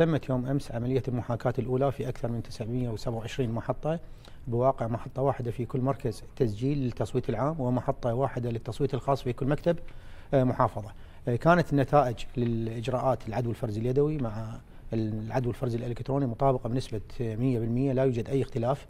تمت يوم أمس عملية المحاكاة الأولى في أكثر من 927 محطة بواقع محطة واحدة في كل مركز تسجيل للتصويت العام ومحطة واحدة للتصويت الخاص في كل مكتب آه، محافظة آه، كانت النتائج للإجراءات العدو الفرزي اليدوي مع العدو الفرزي الإلكتروني مطابقة بنسبة 100% لا يوجد أي اختلاف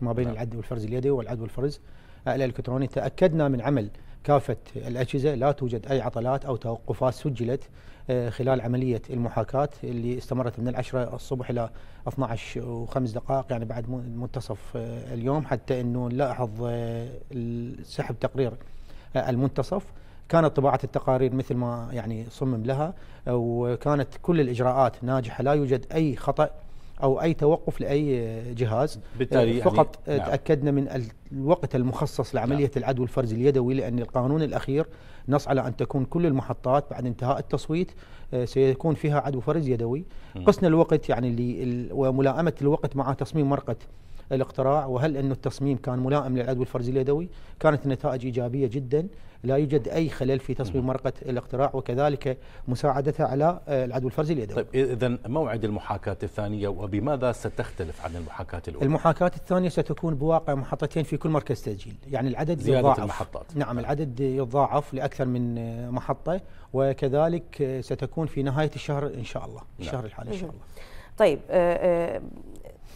ما بين نعم. العدو الفرزي اليدوي والعدو الفرز الإلكتروني تأكدنا من عمل كافة الأجهزة لا توجد أي عطلات أو توقفات سجلت آه، خلال عملية المحاكاة اللي استمرت من العشرة الصبح إلى 12 وخمس دقائق يعني بعد منتصف آه، اليوم حتى أنه نلاحظ آه، سحب تقرير المنتصف كانت طباعة التقارير مثل ما يعني صمم لها وكانت كل الإجراءات ناجحة لا يوجد أي خطأ او اي توقف لاي جهاز بالتالي يعني فقط يعني تاكدنا من الوقت المخصص لعمليه نعم. العدو الفرزي اليدوي لان القانون الاخير نص على ان تكون كل المحطات بعد انتهاء التصويت آه، سيكون فيها عدو فرز يدوي قسنا الوقت يعني اللي وملائمه الوقت مع تصميم مرقه الاقتراع وهل أن التصميم كان ملائم للعدوى الفرزي اليدوي كانت النتائج إيجابية جدا لا يوجد أي خلل في تصميم مرقة الاقتراع وكذلك مساعدتها على آه، العدوى الفرزي اليدوي طيب إذا موعد المحاكاة الثانية وبماذا ستختلف عن المحاكاة الأولى؟ المحاكاة الثانية ستكون بواقع محطتين في كل مركز تسجيل يعني العدد زيادة يضاعف المحطات نعم العدد يضاعف لأكثر من آه، محطة وكذلك آه، ستكون في نهاية الشهر إن شاء الله نعم. الشهر الحالي إن شاء الله طيب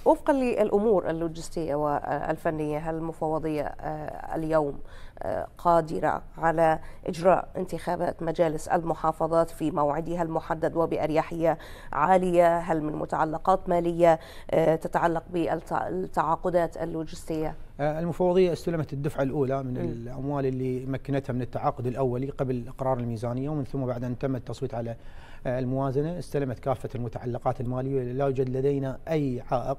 وفقا للامور اللوجستيه والفنيه المفوضيه آه، اليوم قادرة على إجراء انتخابات مجالس المحافظات في موعدها المحدد وبأريحية عالية هل من متعلقات مالية آه، تتعلق بالتعاقدات اللوجستية؟ آه، المفوضية استلمت الدفعة الأولى من م. الأموال اللي مكنتها من التعاقد الأولي قبل إقرار الميزانية ومن ثم بعد أن تم التصويت على آه، الموازنة استلمت كافة المتعلقات المالية لا يوجد لدينا أي عائق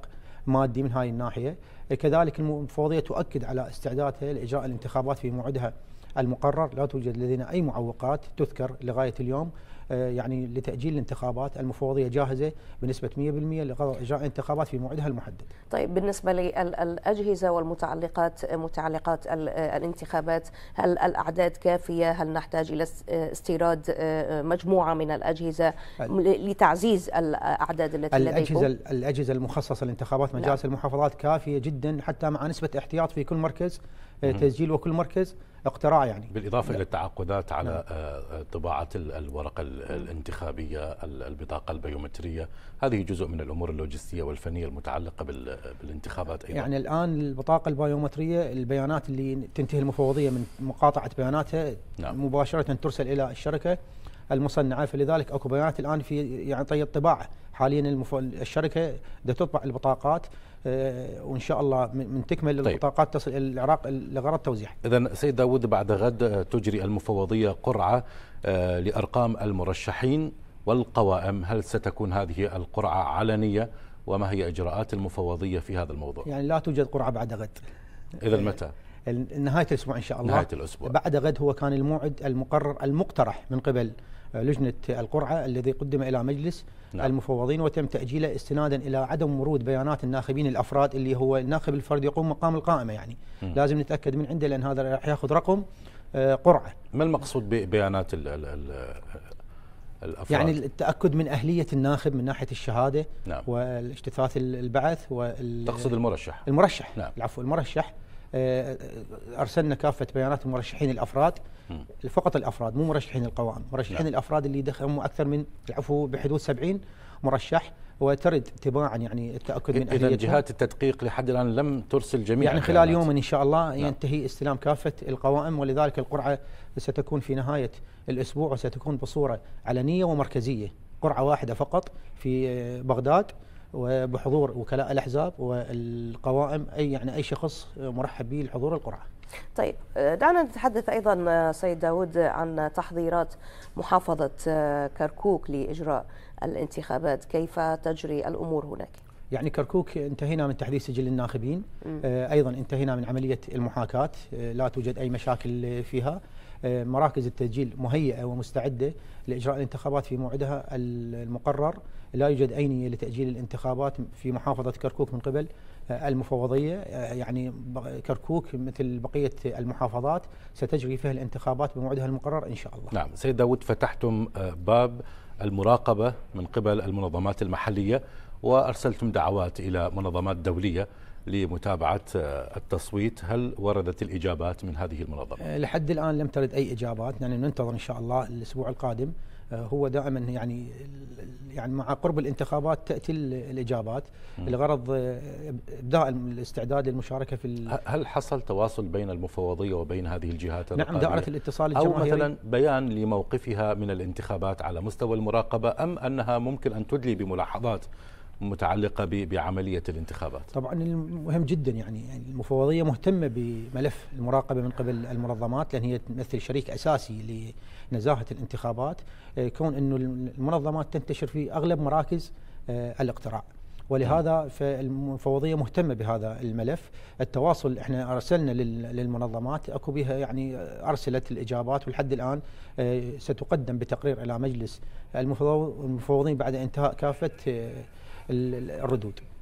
مادي من هاي الناحيه كذلك المفوضيه تؤكد على استعدادها لاجراء الانتخابات في موعدها المقرر لا توجد لدينا أي معوقات تذكر لغاية اليوم آه، يعني لتأجيل الانتخابات المفوضية جاهزة بنسبة 100% لقضاء إجراء انتخابات في موعدها المحدد طيب بالنسبة للأجهزة والمتعلقات متعلقات آه، الانتخابات هل الأعداد كافية هل نحتاج إلى آه، استيراد مجموعة من الأجهزة لتعزيز الأعداد التي الأجهزة لديكم؟ الأجهزة المخصصة للانتخابات مجالس نعم. المحافظات كافية جدا حتى مع نسبة احتياط في كل مركز آه، تسجيل وكل مركز اقتراع يعني بالإضافة إلى التعاقدات على نعم. آه، آه، طباعة الورقة الانتخابية البطاقة البيومترية هذه جزء من الأمور اللوجستية والفنية المتعلقة بالانتخابات أيضا يعني الآن البطاقة البيومترية البيانات اللي تنتهي المفوضية من مقاطعة بياناتها نعم. مباشرة ترسل إلى الشركة المصنعه فلذلك اكو بيانات الان في يعني طي الطباعه حاليا المف... الشركه بدها تطبع البطاقات آه، وان شاء الله من تكمل طيب. البطاقات تصل الى العراق لغرض توزيع. اذا سيد داود بعد غد تجري المفوضيه قرعه آه، لارقام المرشحين والقوائم، هل ستكون هذه القرعه علنيه وما هي اجراءات المفوضيه في هذا الموضوع؟ يعني لا توجد قرعه بعد غد. اذا متى؟ نهايه الاسبوع ان شاء الله نهايه الاسبوع بعد غد هو كان الموعد المقرر المقترح من قبل آه، لجنه القرعه الذي قدم الى مجلس نعم. المفوضين وتم تاجيله استنادا الى عدم ورود بيانات الناخبين الافراد اللي هو الناخب الفرد يقوم مقام القائمه يعني م. لازم نتاكد من عنده لان هذا راح ياخذ رقم آه، قرعه ما المقصود ببيانات ال ال الافراد يعني التاكد من اهليه الناخب من ناحيه الشهاده نعم. والاجتثاث البعث وال تقصد المرشح المرشح نعم. العفو المرشح آه، آه، ارسلنا كافه بيانات المرشحين الافراد فقط الافراد مو مرشحين القوائم، مرشحين لا. نعم. الافراد اللي دخلوا اكثر من العفو بحدود 70 مرشح وترد تباعا يعني التاكد من اذا جهات التدقيق لحد الان لم ترسل جميع يعني خلال يوم ان شاء الله ينتهي نعم. ينتهي استلام كافه القوائم ولذلك القرعه ستكون في نهايه الاسبوع وستكون بصوره علنيه ومركزيه، قرعه واحده فقط في آه، بغداد وبحضور وكلاء الاحزاب والقوائم اي يعني اي شخص مرحب به لحضور القرعه. طيب دعنا نتحدث ايضا سيد داود عن تحضيرات محافظه كركوك لاجراء الانتخابات، كيف تجري الامور هناك؟ يعني كركوك انتهينا من تحديث سجل الناخبين، آه، ايضا انتهينا من عمليه المحاكاه، آه، لا توجد اي مشاكل فيها. مراكز التسجيل مهيئه ومستعده لاجراء الانتخابات في موعدها المقرر لا يوجد اي نيه لتأجيل الانتخابات في محافظة كركوك من قبل آه، المفوضية آه، يعني كركوك مثل بقية المحافظات ستجري فيها الانتخابات بموعدها المقرر إن شاء الله نعم سيد داود فتحتم آه، باب المراقبة من قبل المنظمات المحلية وأرسلتم دعوات إلى منظمات دولية لمتابعة آه، التصويت هل وردت الإجابات من هذه المنظمة؟ آه، لحد الآن لم ترد أي إجابات يعني ننتظر إن شاء الله الأسبوع القادم آه، هو دائما يعني يعني مع قرب الانتخابات تاتي الاجابات الغرض ابداء الاستعداد للمشاركه في هل حصل تواصل بين المفوضيه وبين هذه الجهات نعم دائره الاتصال الجماهيري او مثلا بيان لموقفها من الانتخابات على مستوى المراقبه ام انها ممكن ان تدلي بملاحظات متعلقه بعمليه الانتخابات. طبعا مهم جدا يعني،, يعني المفوضيه مهتمه بملف المراقبه من قبل المنظمات لان هي تمثل شريك اساسي لنزاهه الانتخابات آه، كون انه المنظمات تنتشر في اغلب مراكز آه، الاقتراع. ولهذا نعم. فالمفوضيه مهتمه بهذا الملف، التواصل احنا ارسلنا للمنظمات اكو بها يعني ارسلت الاجابات ولحد الان آه، ستقدم بتقرير الى مجلس المفوضين بعد انتهاء كافه الردود